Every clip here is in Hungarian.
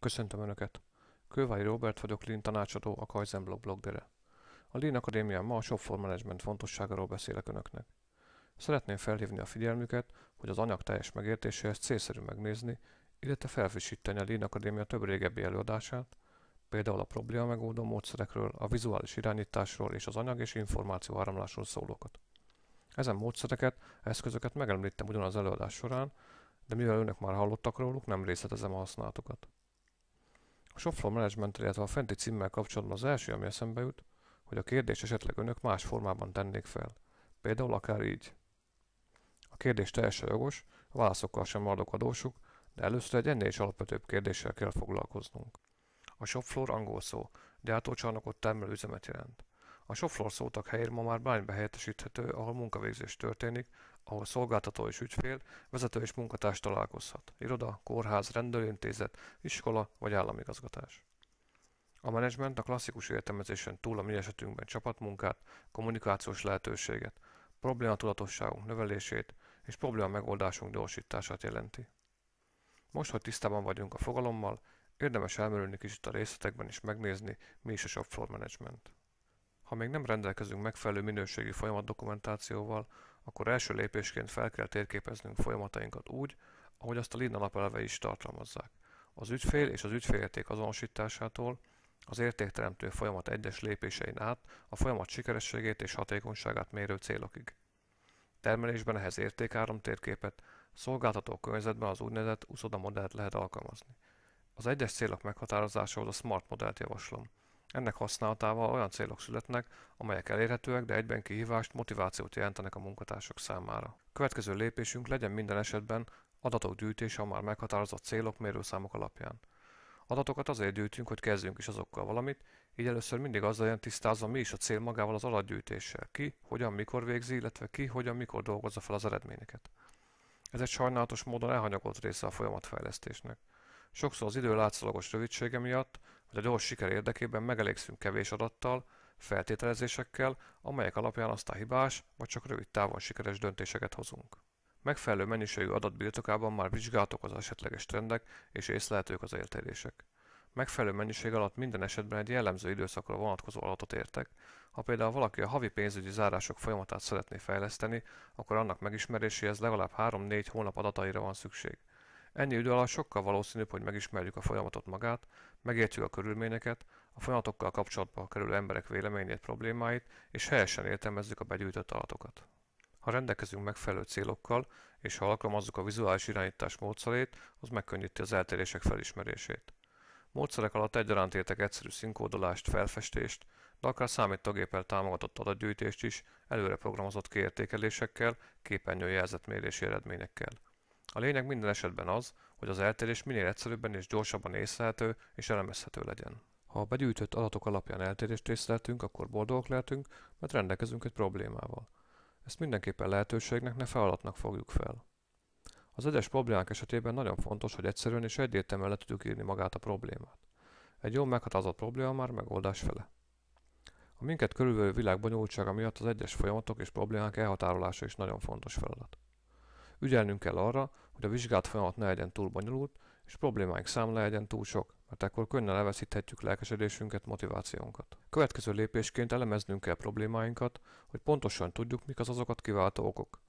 Köszöntöm Önöket! Kővai Robert vagyok, Lean tanácsadó, a Kaizen blog A Lean Akadémián ma a Shopform Management fontosságáról beszélek Önöknek. Szeretném felhívni a figyelmüket, hogy az anyag teljes megértéséhez célszerű megnézni, illetve felfrissíteni a Lean Akadémia több régebbi előadását, például a probléma megoldó módszerekről, a vizuális irányításról és az anyag és információ áramlásról szólókat. Ezen módszereket, eszközöket megemlítem ugyanaz előadás során, de mivel önök már hallottak róluk, nem részletezem a használatokat. A shopfloor management, illetve a fenti címmel kapcsolatban az első, ami eszembe jut, hogy a kérdés esetleg önök más formában tennék fel. Például akár így. A kérdés teljesen jogos, a válaszokkal sem maradok adósuk, de először egy ennél is alapvetőbb kérdéssel kell foglalkoznunk. A shopfloor angol szó, gyártócsarnokot termelő üzemet jelent. A shopfloor szótak helyén ma már bármibe helyettesíthető, ahol munkavégzés történik, ahol szolgáltató és ügyfél, vezető és munkatárs találkozhat, iroda, kórház, rendőrintézet, iskola vagy államigazgatás. A menedzsment a klasszikus értelmezésen túl a mi esetünkben csapatmunkát, kommunikációs lehetőséget, problématudatosságunk növelését és probléma megoldásunk gyorsítását jelenti. Most, hogy tisztában vagyunk a fogalommal, érdemes elmerülni kicsit a részletekben és megnézni, mi is a shop floor management. Ha még nem rendelkezünk megfelelő minőségi folyamat dokumentációval, akkor első lépésként fel kell térképeznünk folyamatainkat úgy, ahogy azt a lean alapelve is tartalmazzák. Az ügyfél és az ügyfélérték azonosításától az értékteremtő folyamat egyes lépésein át a folyamat sikerességét és hatékonyságát mérő célokig. Termelésben ehhez értékáram térképet, szolgáltató környezetben az úgynevezett USODA modellt lehet alkalmazni. Az egyes célok meghatározásához a SMART modellt javaslom, ennek használatával olyan célok születnek, amelyek elérhetőek, de egyben kihívást, motivációt jelentenek a munkatársak számára. Következő lépésünk legyen minden esetben adatok gyűjtése a már meghatározott célok mérőszámok alapján. Adatokat azért gyűjtünk, hogy kezdjünk is azokkal valamit, így először mindig az legyen tisztázva, mi is a cél magával az adatgyűjtéssel, ki, hogyan, mikor végzi, illetve ki, hogyan, mikor dolgozza fel az eredményeket. Ez egy sajnálatos módon elhanyagolt része a folyamatfejlesztésnek. Sokszor az idő látszólagos rövidsége miatt hogy a gyors siker érdekében megelégszünk kevés adattal, feltételezésekkel, amelyek alapján aztán hibás vagy csak rövid távon sikeres döntéseket hozunk. Megfelelő mennyiségű adat birtokában már vizsgáltok az esetleges trendek és észlehetők az eltérések. Megfelelő mennyiség alatt minden esetben egy jellemző időszakra vonatkozó adatot értek. Ha például valaki a havi pénzügyi zárások folyamatát szeretné fejleszteni, akkor annak megismeréséhez legalább 3-4 hónap adataira van szükség. Ennyi idő alatt sokkal valószínűbb, hogy megismerjük a folyamatot magát, megértjük a körülményeket, a folyamatokkal kapcsolatba kerülő emberek véleményét, problémáit, és helyesen értelmezzük a begyűjtött adatokat. Ha rendelkezünk megfelelő célokkal, és ha alkalmazzuk a vizuális irányítás módszerét, az megkönnyíti az eltérések felismerését. Módszerek alatt egyaránt értek egyszerű szinkódolást, felfestést, de akár számítógéppel támogatott adatgyűjtést is előre programozott kiértékelésekkel, képernyőjelzett mérési eredményekkel. A lényeg minden esetben az, hogy az eltérés minél egyszerűbben és gyorsabban észlelhető és elemezhető legyen. Ha a begyűjtött adatok alapján eltérést észleltünk, akkor boldogok lehetünk, mert rendelkezünk egy problémával. Ezt mindenképpen lehetőségnek, ne feladatnak fogjuk fel. Az egyes problémák esetében nagyon fontos, hogy egyszerűen és egyértelműen le tudjuk írni magát a problémát. Egy jól meghatározott probléma már megoldás fele. A minket körülvevő világ bonyolultsága miatt az egyes folyamatok és problémák elhatárolása is nagyon fontos feladat. Ügyelnünk kell arra, hogy a vizsgált folyamat ne legyen túl bonyolult, és problémáink száma ne legyen túl sok, mert akkor könnyen elveszíthetjük lelkesedésünket, motivációnkat. Következő lépésként elemeznünk kell problémáinkat, hogy pontosan tudjuk, mik az azokat kiváltó okok.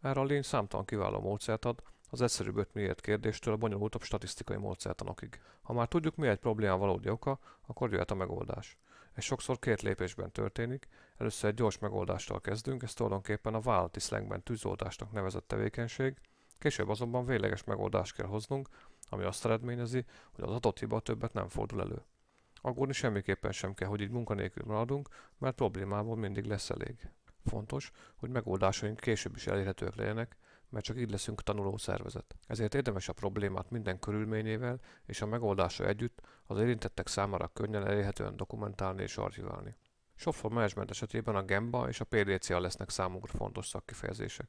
Erre a lény számtalan kiváló módszert ad, az egyszerűbb öt miért kérdéstől a bonyolultabb statisztikai módszertanokig. Ha már tudjuk, mi egy probléma valódi oka, akkor jöhet a megoldás. Ez sokszor két lépésben történik, először egy gyors megoldástól kezdünk, ez tulajdonképpen a vállalati szlengben tűzoltásnak nevezett tevékenység, később azonban végleges megoldást kell hoznunk, ami azt eredményezi, hogy az adott hiba többet nem fordul elő. Aggódni semmiképpen sem kell, hogy így munkanélkül maradunk, mert problémából mindig lesz elég. Fontos, hogy megoldásaink később is elérhetőek legyenek, mert csak így leszünk tanuló szervezet. Ezért érdemes a problémát minden körülményével és a megoldása együtt az érintettek számára könnyen elérhetően dokumentálni és archiválni. Shopfor Management esetében a Gemba és a PDCA lesznek számunkra fontos szakkifejezések.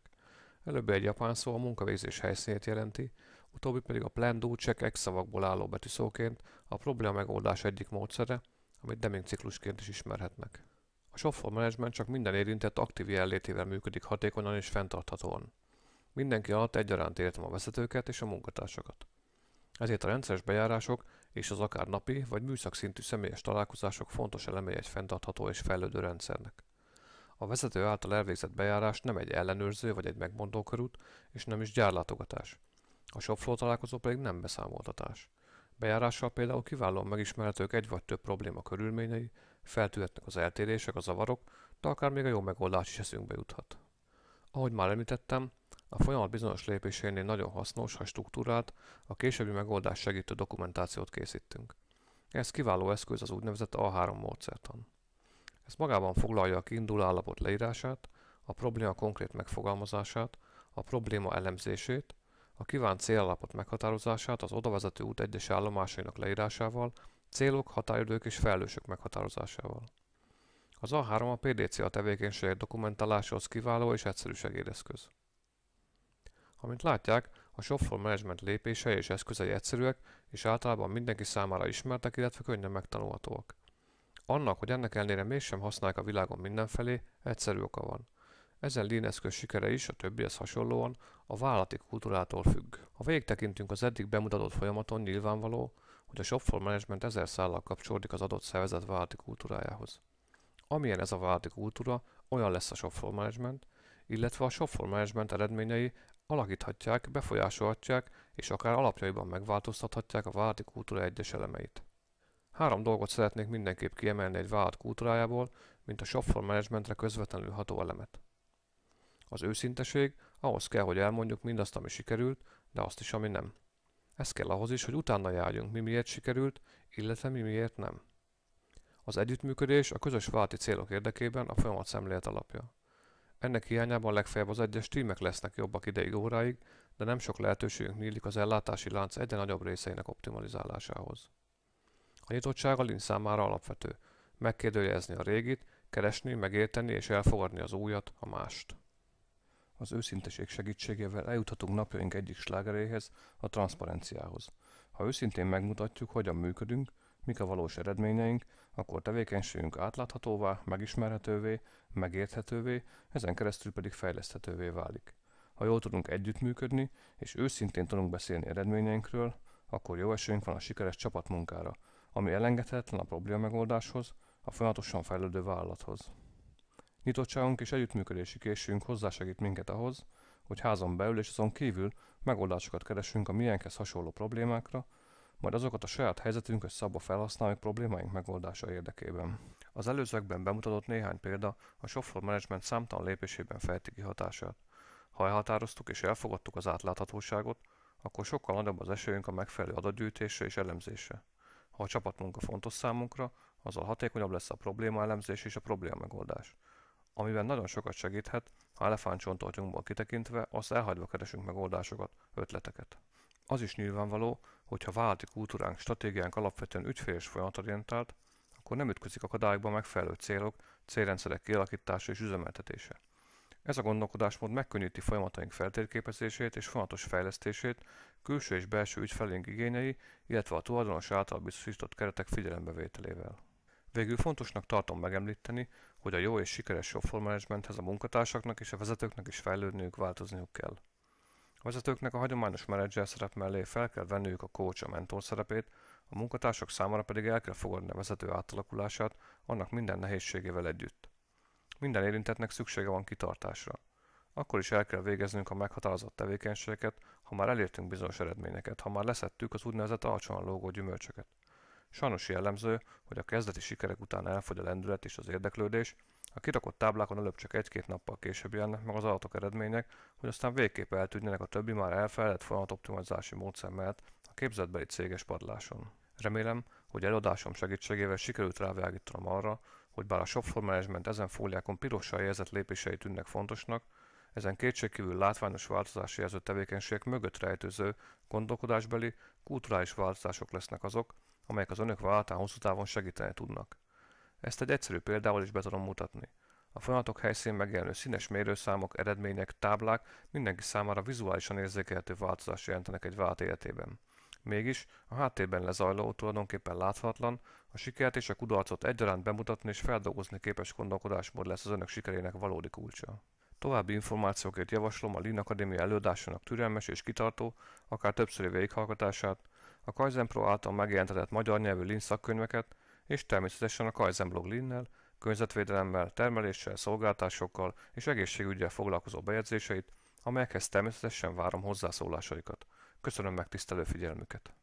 Előbb egy japán szó a munkavégzés helyszínét jelenti, utóbbi pedig a Plan Do Check X szavakból álló betűszóként a probléma megoldás egyik módszere, amit Deming ciklusként is ismerhetnek. A shopfor management csak minden érintett aktív jellétével működik hatékonyan és fenntarthatóan. Mindenki alatt egyaránt értem a vezetőket és a munkatársakat. Ezért a rendszeres bejárások és az akár napi vagy műszakszintű személyes találkozások fontos elemei egy fenntartható és fejlődő rendszernek. A vezető által elvégzett bejárás nem egy ellenőrző vagy egy megmondókörút, és nem is gyárlátogatás. A shopfloor találkozó pedig nem beszámoltatás. Bejárással például kiválóan megismerhetők egy vagy több probléma körülményei, feltűhetnek az eltérések, a zavarok, de akár még a jó megoldás is eszünkbe juthat. Ahogy már említettem, a folyamat bizonyos lépéseinél nagyon hasznos, ha struktúrát, a későbbi megoldás segítő dokumentációt készítünk. Ez kiváló eszköz az úgynevezett A3 módszertan. Ez magában foglalja a kiinduló állapot leírását, a probléma konkrét megfogalmazását, a probléma elemzését, a kívánt célállapot meghatározását az odavezető út egyes állomásainak leírásával, célok, határidők és felelősök meghatározásával. Az A3 a a tevékenységek dokumentálásához kiváló és egyszerű segédeszköz. Amint látják, a shopfloor Management lépései és eszközei egyszerűek, és általában mindenki számára ismertek, illetve könnyen megtanulhatóak. Annak, hogy ennek ellenére mégsem használják a világon mindenfelé, egyszerű oka van. Ezen lean eszköz sikere is, a többihez hasonlóan, a vállalati kultúrától függ. Ha végigtekintünk az eddig bemutatott folyamaton, nyilvánvaló, hogy a shopfloor Management ezer szállal kapcsolódik az adott szervezet vállalati kultúrájához. Amilyen ez a vállalati kultúra, olyan lesz a shopfloor Management, illetve a shopfloor Management eredményei Alakíthatják, befolyásolhatják és akár alapjaiban megváltoztathatják a vállalati kultúra egyes elemeit. Három dolgot szeretnék mindenképp kiemelni egy vállalat kultúrájából, mint a shop managementre közvetlenül ható elemet. Az őszinteség ahhoz kell, hogy elmondjuk mindazt, ami sikerült, de azt is, ami nem. Ez kell ahhoz is, hogy utána járjunk, mi miért sikerült, illetve mi miért nem. Az együttműködés a közös válti célok érdekében a folyamat szemlélet alapja. Ennek hiányában legfeljebb az egyes tímek lesznek jobbak ideig óráig, de nem sok lehetőségünk nyílik az ellátási lánc egyre nagyobb részeinek optimalizálásához. A nyitottság a lin számára alapvető. Megkérdőjelezni a régit, keresni, megérteni és elfogadni az újat, a mást. Az őszinteség segítségével eljuthatunk napjaink egyik slágeréhez, a transzparenciához. Ha őszintén megmutatjuk, hogyan működünk, mik a valós eredményeink, akkor tevékenységünk átláthatóvá, megismerhetővé, megérthetővé, ezen keresztül pedig fejleszthetővé válik. Ha jól tudunk együttműködni, és őszintén tudunk beszélni eredményeinkről, akkor jó esélyünk van a sikeres csapatmunkára, ami elengedhetetlen a probléma megoldáshoz, a folyamatosan fejlődő vállalathoz. Nyitottságunk és együttműködési készségünk hozzásegít minket ahhoz, hogy házon belül és azon kívül megoldásokat keresünk a milyenkhez hasonló problémákra, majd azokat a saját helyzetünkhöz szabva felhasználjuk problémáink megoldása érdekében. Az előzőekben bemutatott néhány példa a sofőr management számtalan lépésében fejti ki hatását. Ha elhatároztuk és elfogadtuk az átláthatóságot, akkor sokkal nagyobb az esélyünk a megfelelő adatgyűjtésre és elemzésre. Ha a csapatmunka fontos számunkra, azzal hatékonyabb lesz a probléma elemzés és a probléma megoldás. Amiben nagyon sokat segíthet, ha elefántcsontoltunkból kitekintve, azt elhagyva keresünk megoldásokat, ötleteket. Az is nyilvánvaló, hogyha vállalati kultúránk, stratégiánk alapvetően ügyfél és folyamatorientált, akkor nem ütközik akadályokban megfelelő célok, célrendszerek kialakítása és üzemeltetése. Ez a gondolkodásmód megkönnyíti folyamataink feltérképezését és folyamatos fejlesztését, külső és belső ügyfelénk igényei, illetve a tulajdonos által biztosított keretek figyelembevételével. Végül fontosnak tartom megemlíteni, hogy a jó és sikeres shopfloor managementhez a munkatársaknak és a vezetőknek is fejlődniük, változniuk kell. Vezetőknek a hagyományos menedzser szerep mellé fel kell venniük a coach a mentor szerepét, a munkatársak számára pedig el kell fogadni a vezető átalakulását, annak minden nehézségével együtt. Minden érintetnek szüksége van kitartásra. Akkor is el kell végeznünk a meghatározott tevékenységeket, ha már elértünk bizonyos eredményeket, ha már leszettük az úgynevezett alacsonyan lógó gyümölcsöket. Sajnos jellemző, hogy a kezdeti sikerek után elfogy a lendület és az érdeklődés, a kirakott táblákon előbb csak egy-két nappal később jönnek meg az adatok eredmények, hogy aztán végképp eltűnjenek a többi már elfeledett folyamatoptimalizási módszer mellett a képzetbeli céges padláson. Remélem, hogy előadásom segítségével sikerült rávilágítanom arra, hogy bár a shopfloor management ezen fóliákon pirossal jelzett lépései tűnnek fontosnak, ezen kétségkívül látványos változási jelző tevékenységek mögött rejtőző gondolkodásbeli, kulturális változások lesznek azok, amelyek az önök váltán hosszú távon segíteni tudnak. Ezt egy egyszerű példával is be tudom mutatni. A folyamatok helyszín megjelenő színes mérőszámok, eredmények, táblák mindenki számára vizuálisan érzékelhető változást jelentenek egy vált életében. Mégis a háttérben lezajló, tulajdonképpen láthatatlan, a sikert és a kudarcot egyaránt bemutatni és feldolgozni képes gondolkodásmód lesz az önök sikerének valódi kulcsa. További információkért javaslom a Lean Akadémia előadásának türelmes és kitartó, akár többszöri végighallgatását, a Kaizen Pro által megjelentetett magyar nyelvű Lean szakkönyveket, és természetesen a Kaizen linnel, környezetvédelemmel, termeléssel, szolgáltásokkal és egészségügyel foglalkozó bejegyzéseit, amelyekhez természetesen várom hozzászólásaikat. Köszönöm megtisztelő figyelmüket!